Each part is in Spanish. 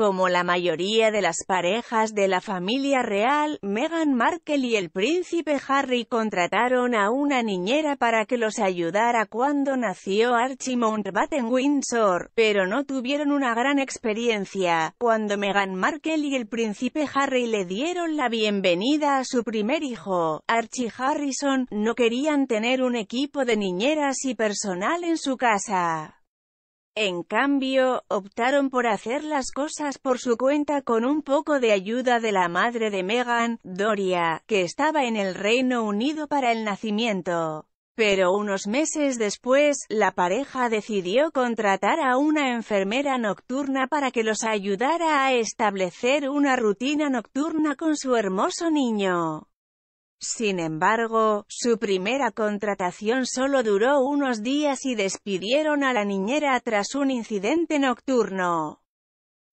Como la mayoría de las parejas de la familia real, Meghan Markle y el príncipe Harry contrataron a una niñera para que los ayudara cuando nació Archie Mountbatten Windsor, pero no tuvieron una gran experiencia. Cuando Meghan Markle y el príncipe Harry le dieron la bienvenida a su primer hijo, Archie Harrison, no querían tener un equipo de niñeras y personal en su casa. En cambio, optaron por hacer las cosas por su cuenta con un poco de ayuda de la madre de Meghan, Doria, que estaba en el Reino Unido para el nacimiento. Pero unos meses después, la pareja decidió contratar a una enfermera nocturna para que los ayudara a establecer una rutina nocturna con su hermoso niño. Sin embargo, su primera contratación solo duró unos días y despidieron a la niñera tras un incidente nocturno.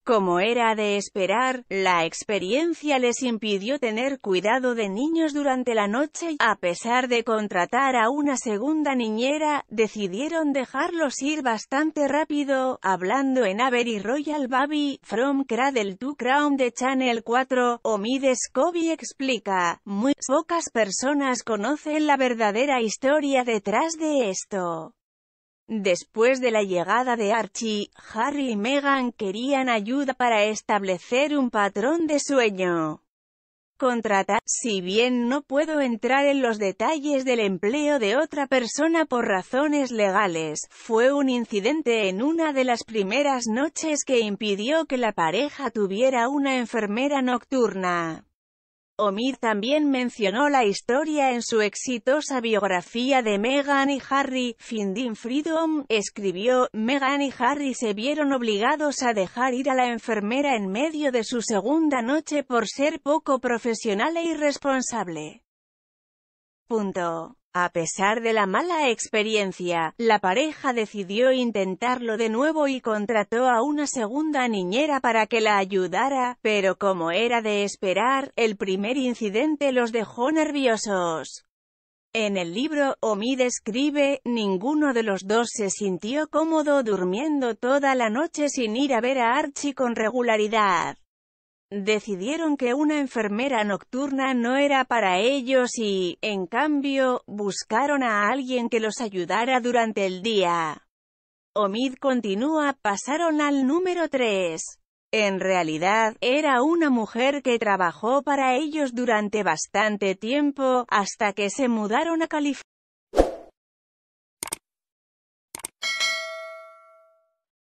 Como era de esperar, la experiencia les impidió tener cuidado de niños durante la noche, a pesar de contratar a una segunda niñera, decidieron dejarlos ir bastante rápido, hablando en Avery Royal Baby, From Cradle to Crown de Channel 4, Omides Kobe explica, muy pocas personas conocen la verdadera historia detrás de esto. Después de la llegada de Archie, Harry y Meghan querían ayuda para establecer un patrón de sueño. Contratar, si bien no puedo entrar en los detalles del empleo de otra persona por razones legales, fue un incidente en una de las primeras noches que impidió que la pareja tuviera una enfermera nocturna. Omid también mencionó la historia en su exitosa biografía de Meghan y Harry, Finding Freedom, escribió, Meghan y Harry se vieron obligados a dejar ir a la enfermera en medio de su segunda noche por ser poco profesional e irresponsable. Punto. A pesar de la mala experiencia, la pareja decidió intentarlo de nuevo y contrató a una segunda niñera para que la ayudara, pero como era de esperar, el primer incidente los dejó nerviosos. En el libro, Omi describe, ninguno de los dos se sintió cómodo durmiendo toda la noche sin ir a ver a Archie con regularidad. Decidieron que una enfermera nocturna no era para ellos y, en cambio, buscaron a alguien que los ayudara durante el día. Omid continúa, pasaron al número 3. En realidad, era una mujer que trabajó para ellos durante bastante tiempo, hasta que se mudaron a California.